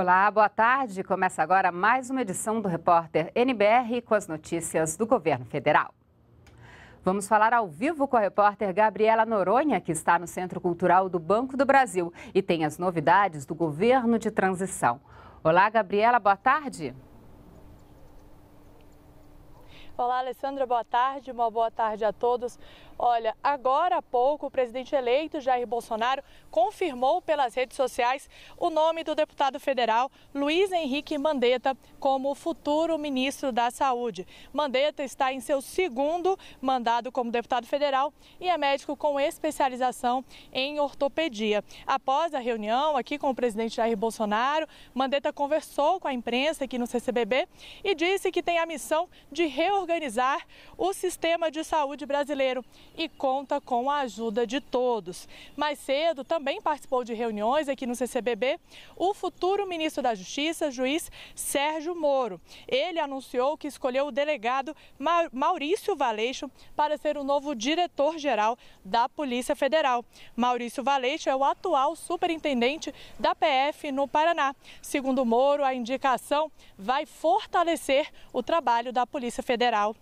Olá, boa tarde. Começa agora mais uma edição do Repórter NBR com as notícias do governo federal. Vamos falar ao vivo com a repórter Gabriela Noronha, que está no Centro Cultural do Banco do Brasil e tem as novidades do governo de transição. Olá, Gabriela, boa tarde. Olá, Alessandra, boa tarde, uma boa tarde a todos. Olha, agora há pouco o presidente eleito Jair Bolsonaro confirmou pelas redes sociais o nome do deputado federal Luiz Henrique Mandetta como futuro ministro da Saúde. Mandetta está em seu segundo mandado como deputado federal e é médico com especialização em ortopedia. Após a reunião aqui com o presidente Jair Bolsonaro, Mandetta conversou com a imprensa aqui no CCBB e disse que tem a missão de reorganizar o sistema de saúde brasileiro e conta com a ajuda de todos. Mais cedo também participou de reuniões aqui no CCBB o futuro ministro da Justiça, juiz Sérgio Moro. Ele anunciou que escolheu o delegado Maurício Valeixo para ser o novo diretor-geral da Polícia Federal. Maurício Valeixo é o atual superintendente da PF no Paraná. Segundo Moro, a indicação vai fortalecer o trabalho da Polícia Federal.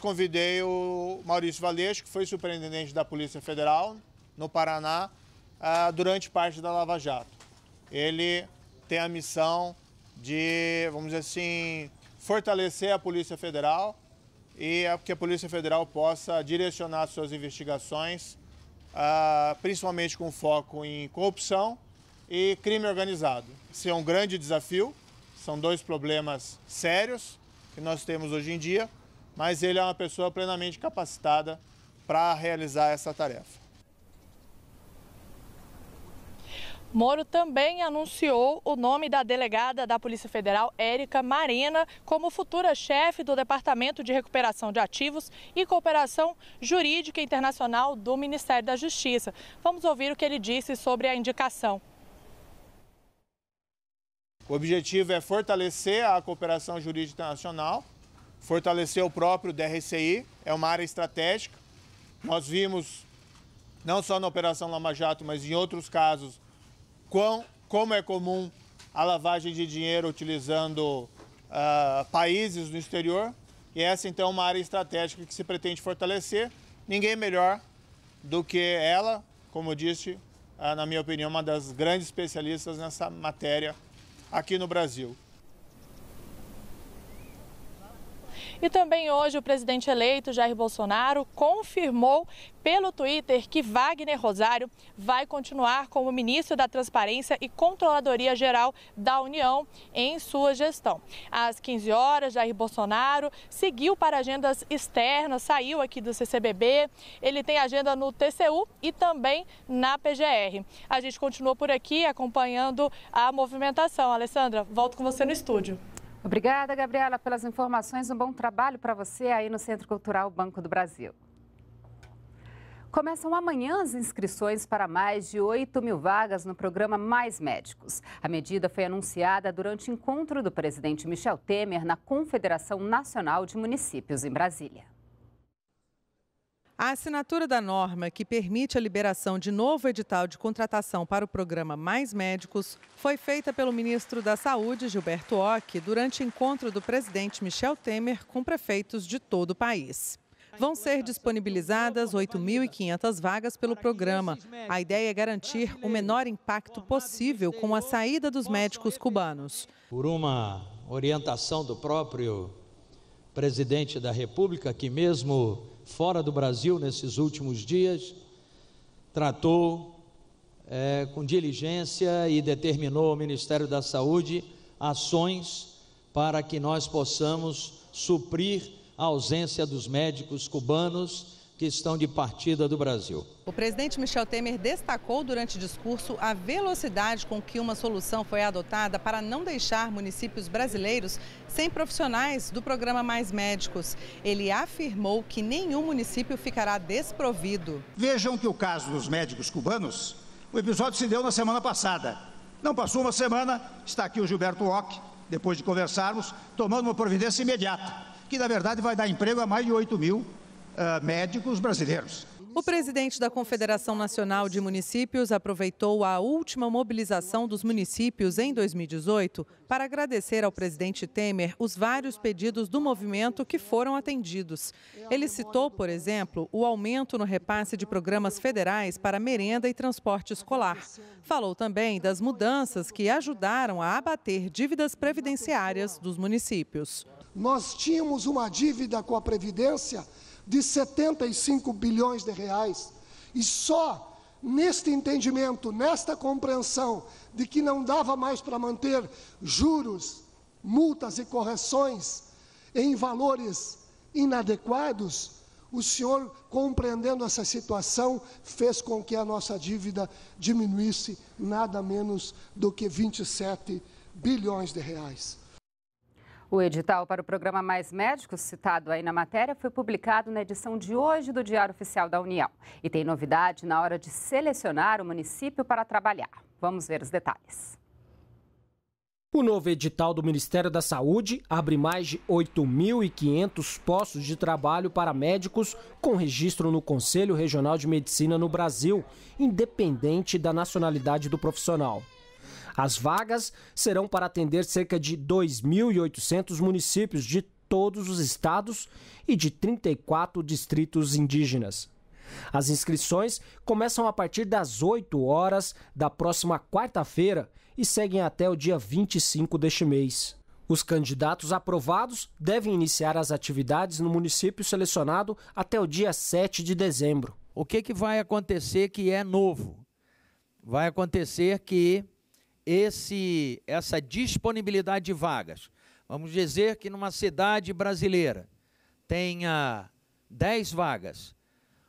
Convidei o Maurício Valeixo, que foi superintendente da Polícia Federal no Paraná ah, durante parte da Lava Jato. Ele tem a missão de, vamos dizer assim, fortalecer a Polícia Federal e é que a Polícia Federal possa direcionar suas investigações, ah, principalmente com foco em corrupção e crime organizado. Esse é um grande desafio, são dois problemas sérios que nós temos hoje em dia mas ele é uma pessoa plenamente capacitada para realizar essa tarefa. Moro também anunciou o nome da delegada da Polícia Federal, Érica Marina, como futura chefe do Departamento de Recuperação de Ativos e Cooperação Jurídica Internacional do Ministério da Justiça. Vamos ouvir o que ele disse sobre a indicação. O objetivo é fortalecer a cooperação jurídica internacional fortalecer o próprio DRCI, é uma área estratégica. Nós vimos, não só na Operação Lama Jato, mas em outros casos, quão, como é comum a lavagem de dinheiro utilizando uh, países no exterior. E essa, então, é uma área estratégica que se pretende fortalecer. Ninguém melhor do que ela, como eu disse, uh, na minha opinião, uma das grandes especialistas nessa matéria aqui no Brasil. E também hoje o presidente eleito Jair Bolsonaro confirmou pelo Twitter que Wagner Rosário vai continuar como ministro da Transparência e Controladoria Geral da União em sua gestão. Às 15 horas, Jair Bolsonaro seguiu para agendas externas, saiu aqui do CCBB, ele tem agenda no TCU e também na PGR. A gente continua por aqui acompanhando a movimentação. Alessandra, volto com você no estúdio. Obrigada, Gabriela, pelas informações. Um bom trabalho para você aí no Centro Cultural Banco do Brasil. Começam amanhã as inscrições para mais de 8 mil vagas no programa Mais Médicos. A medida foi anunciada durante encontro do presidente Michel Temer na Confederação Nacional de Municípios em Brasília. A assinatura da norma que permite a liberação de novo edital de contratação para o programa Mais Médicos foi feita pelo ministro da Saúde, Gilberto Ock, durante encontro do presidente Michel Temer com prefeitos de todo o país. Vão ser disponibilizadas 8.500 vagas pelo programa. A ideia é garantir o menor impacto possível com a saída dos médicos cubanos. Por uma orientação do próprio presidente da República, que mesmo fora do Brasil nesses últimos dias, tratou é, com diligência e determinou ao Ministério da Saúde ações para que nós possamos suprir a ausência dos médicos cubanos que estão de partida do Brasil. O presidente Michel Temer destacou durante o discurso a velocidade com que uma solução foi adotada para não deixar municípios brasileiros sem profissionais do programa Mais Médicos. Ele afirmou que nenhum município ficará desprovido. Vejam que o caso dos médicos cubanos, o episódio se deu na semana passada. Não passou uma semana, está aqui o Gilberto Ock, depois de conversarmos, tomando uma providência imediata, que na verdade vai dar emprego a mais de 8 mil eh, médicos brasileiros. O presidente da Confederação Nacional de Municípios aproveitou a última mobilização dos municípios em 2018 para agradecer ao presidente Temer os vários pedidos do movimento que foram atendidos. Ele citou, por exemplo, o aumento no repasse de programas federais para merenda e transporte escolar. Falou também das mudanças que ajudaram a abater dívidas previdenciárias dos municípios. Nós tínhamos uma dívida com a Previdência de 75 bilhões de reais. E só neste entendimento, nesta compreensão de que não dava mais para manter juros, multas e correções em valores inadequados, o senhor, compreendendo essa situação, fez com que a nossa dívida diminuísse nada menos do que 27 bilhões de reais. O edital para o programa Mais Médicos, citado aí na matéria, foi publicado na edição de hoje do Diário Oficial da União. E tem novidade na hora de selecionar o município para trabalhar. Vamos ver os detalhes. O novo edital do Ministério da Saúde abre mais de 8.500 postos de trabalho para médicos com registro no Conselho Regional de Medicina no Brasil, independente da nacionalidade do profissional. As vagas serão para atender cerca de 2.800 municípios de todos os estados e de 34 distritos indígenas. As inscrições começam a partir das 8 horas da próxima quarta-feira e seguem até o dia 25 deste mês. Os candidatos aprovados devem iniciar as atividades no município selecionado até o dia 7 de dezembro. O que, que vai acontecer que é novo? Vai acontecer que esse, essa disponibilidade de vagas. Vamos dizer que numa cidade brasileira tenha 10 vagas.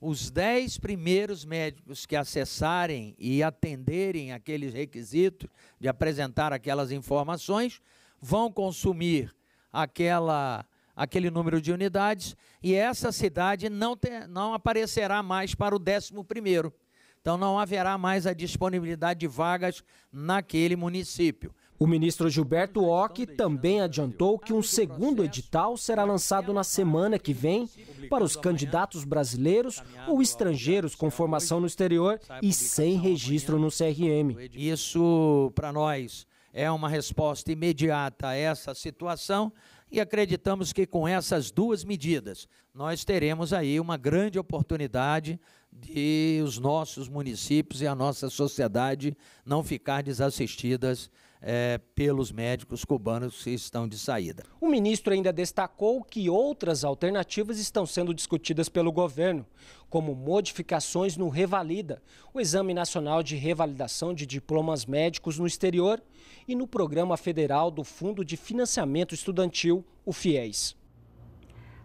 Os 10 primeiros médicos que acessarem e atenderem aqueles requisitos de apresentar aquelas informações vão consumir aquela, aquele número de unidades e essa cidade não, ter, não aparecerá mais para o décimo primeiro. Então não haverá mais a disponibilidade de vagas naquele município. O ministro Gilberto Ock também adiantou que um segundo edital será lançado na semana que vem para os candidatos brasileiros ou estrangeiros com formação no exterior e sem registro no CRM. Isso, para nós, é uma resposta imediata a essa situação e acreditamos que com essas duas medidas nós teremos aí uma grande oportunidade de os nossos municípios e a nossa sociedade não ficar desassistidas é, pelos médicos cubanos que estão de saída. O ministro ainda destacou que outras alternativas estão sendo discutidas pelo governo, como modificações no Revalida, o Exame Nacional de Revalidação de Diplomas Médicos no Exterior, e no Programa Federal do Fundo de Financiamento Estudantil, o FIES.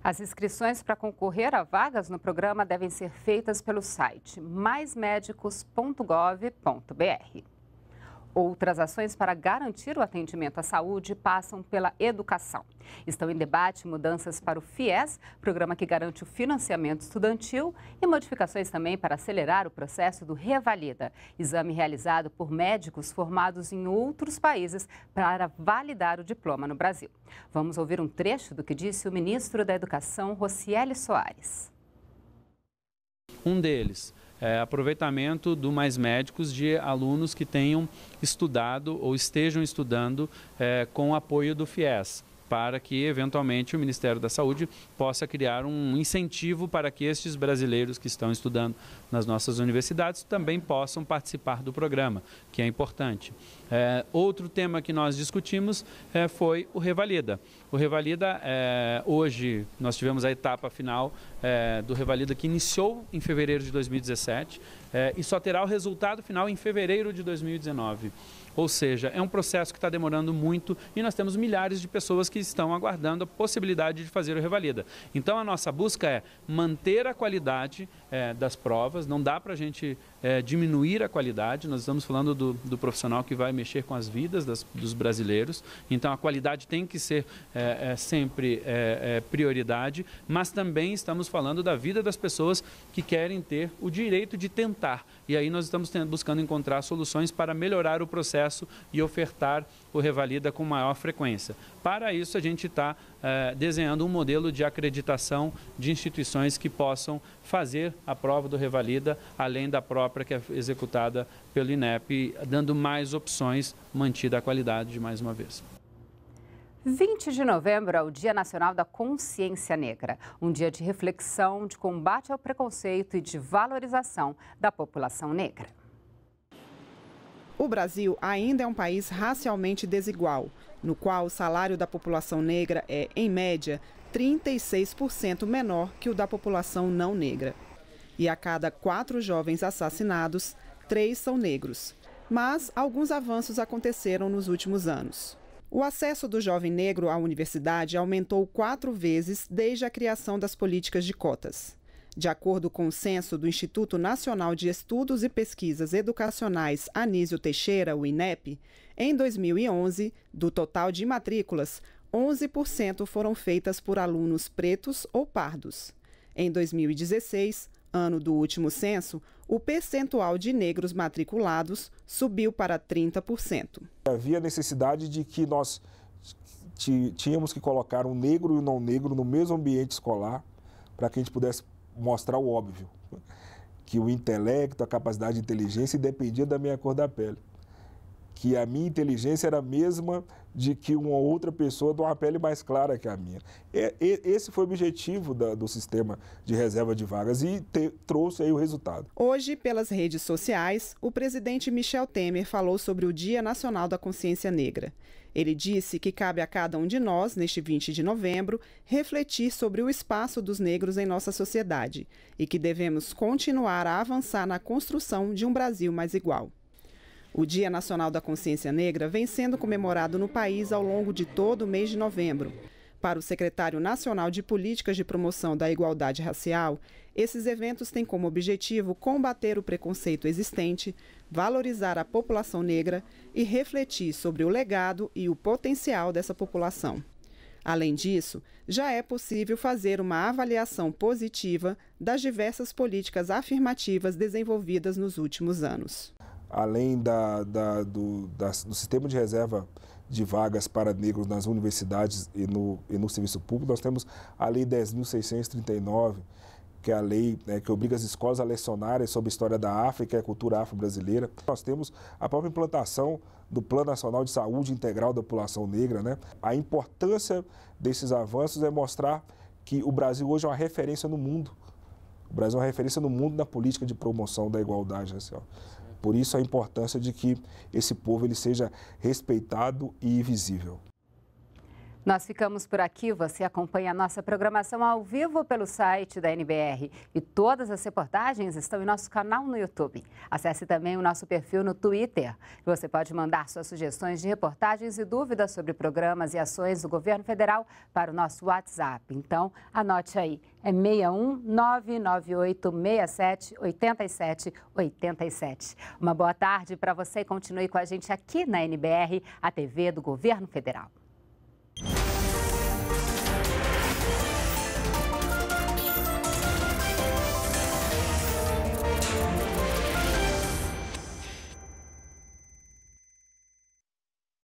As inscrições para concorrer a vagas no programa devem ser feitas pelo site maismedicos.gov.br. Outras ações para garantir o atendimento à saúde passam pela educação. Estão em debate mudanças para o FIES, programa que garante o financiamento estudantil, e modificações também para acelerar o processo do Revalida, exame realizado por médicos formados em outros países para validar o diploma no Brasil. Vamos ouvir um trecho do que disse o ministro da Educação, Rocieli Soares. Um deles é, aproveitamento do Mais Médicos de alunos que tenham estudado ou estejam estudando é, com apoio do FIES para que eventualmente o Ministério da Saúde possa criar um incentivo para que estes brasileiros que estão estudando nas nossas universidades também possam participar do programa, que é importante. É, outro tema que nós discutimos é, foi o Revalida. O Revalida, é, hoje, nós tivemos a etapa final é, do Revalida que iniciou em fevereiro de 2017 é, e só terá o resultado final em fevereiro de 2019. Ou seja, é um processo que está demorando muito e nós temos milhares de pessoas que estão aguardando a possibilidade de fazer o Revalida. Então a nossa busca é manter a qualidade é, das provas, não dá para a gente é, diminuir a qualidade. Nós estamos falando do, do, profissional que vai mexer com as vidas das, dos brasileiros. Então, a qualidade tem que ser é, é, sempre é, é, prioridade, mas também estamos falando da vida das pessoas que querem ter o direito de tentar. E aí nós estamos buscando encontrar soluções para melhorar o processo e ofertar o Revalida com maior frequência. Para isso, a gente está eh, desenhando um modelo de acreditação de instituições que possam fazer a prova do Revalida, além da própria que é executada pelo INEP, dando mais opções, mantida a qualidade de mais uma vez. 20 de novembro é o Dia Nacional da Consciência Negra, um dia de reflexão, de combate ao preconceito e de valorização da população negra. O Brasil ainda é um país racialmente desigual, no qual o salário da população negra é, em média, 36% menor que o da população não negra. E a cada quatro jovens assassinados, três são negros. Mas alguns avanços aconteceram nos últimos anos. O acesso do jovem negro à universidade aumentou quatro vezes desde a criação das políticas de cotas. De acordo com o censo do Instituto Nacional de Estudos e Pesquisas Educacionais Anísio Teixeira, o INEP, em 2011, do total de matrículas, 11% foram feitas por alunos pretos ou pardos. Em 2016, ano do último censo, o percentual de negros matriculados subiu para 30%. Havia necessidade de que nós tínhamos que colocar um negro e um não negro no mesmo ambiente escolar para que a gente pudesse mostrar o óbvio, que o intelecto, a capacidade de inteligência dependia da minha cor da pele. Que a minha inteligência era a mesma de que uma outra pessoa de uma pele mais clara que a minha. esse foi o objetivo do sistema de reserva de vagas e trouxe aí o resultado. Hoje, pelas redes sociais, o presidente Michel Temer falou sobre o Dia Nacional da Consciência Negra. Ele disse que cabe a cada um de nós, neste 20 de novembro, refletir sobre o espaço dos negros em nossa sociedade e que devemos continuar a avançar na construção de um Brasil mais igual. O Dia Nacional da Consciência Negra vem sendo comemorado no país ao longo de todo o mês de novembro. Para o secretário nacional de Políticas de Promoção da Igualdade Racial, esses eventos têm como objetivo combater o preconceito existente, valorizar a população negra e refletir sobre o legado e o potencial dessa população. Além disso, já é possível fazer uma avaliação positiva das diversas políticas afirmativas desenvolvidas nos últimos anos além da, da, do, da, do sistema de reserva de vagas para negros nas universidades e no, e no serviço público, nós temos a Lei 10.639, que é a lei né, que obriga as escolas a lecionarem sobre a história da África e a cultura afro-brasileira. Nós temos a própria implantação do Plano Nacional de Saúde Integral da População Negra. Né? A importância desses avanços é mostrar que o Brasil hoje é uma referência no mundo. O Brasil é uma referência no mundo na política de promoção da igualdade racial. Por isso a importância de que esse povo ele seja respeitado e visível. Nós ficamos por aqui. Você acompanha a nossa programação ao vivo pelo site da NBR. E todas as reportagens estão em nosso canal no YouTube. Acesse também o nosso perfil no Twitter. Você pode mandar suas sugestões de reportagens e dúvidas sobre programas e ações do governo federal para o nosso WhatsApp. Então, anote aí. É 61 998 Uma boa tarde para você e continue com a gente aqui na NBR, a TV do Governo Federal.